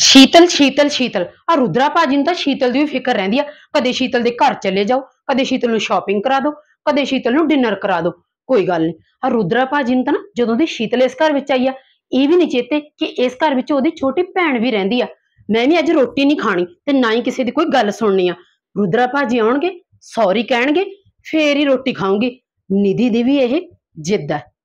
ਸ਼ੀਤਲ ਸ਼ੀਤਲ ਸ਼ੀਤਲ ਆ ਰੁਦਰਾ ਭਾਜੀ ਨੂੰ ਤਾਂ ਸ਼ੀਤਲ ਦੀ ਵੀ ਫਿਕਰ ਰਹਿੰਦੀ ਆ ਕਦੇ ਸ਼ੀਤਲ ਦੇ ਘਰ ਚਲੇ ਜਾਓ ਕਦੇ ਸ਼ੀਤਲ ਨੂੰ ਸ਼ਾਪਿੰਗ ਕਰਾ ਦਿਓ ਕਦੇ ਸ਼ੀਤਲ ਨੂੰ ਡਿਨਰ ਕਰਾ ਦਿਓ ਕੋਈ ਗੱਲ ਨਹੀਂ ਆ ਰੁਦਰਾ ਭਾਜੀ ਨੂੰ ਤਾਂ ਨਾ ਜਦੋਂ ਦੀ ਸ਼ੀਤਲ ਇਸ ਘਰ ਵਿੱਚ ਆਈ ਆ ਇਹ ਵੀ ਨਹੀਂ ਚੇਤੇ ਕਿ ਇਸ ਘਰ ਵਿੱਚ ਉਹਦੀ ਛੋਟੀ ਭੈਣ ਵੀ ਰਹਿੰਦੀ ਆ ਮੈਂ ਵੀ ਅੱਜ ਰੋਟੀ ਨਹੀਂ ਖਾਣੀ ਤੇ ਨਾ ਹੀ ਕਿਸੇ ਦੀ ਕੋਈ ਗੱਲ ਸੁਣਨੀ ਆ ਰੁਦਰਾ ਭਾਜੀ ਆਉਣਗੇ ਸੌਰੀ ਕਹਿਣਗੇ ਫੇਰ ਹੀ ਰੋਟੀ ਖਾਉਂਗੀ ਨਿਧੀ ਦੀ ਵੀ ਇਹ ਜਿੱਦ ਹੈ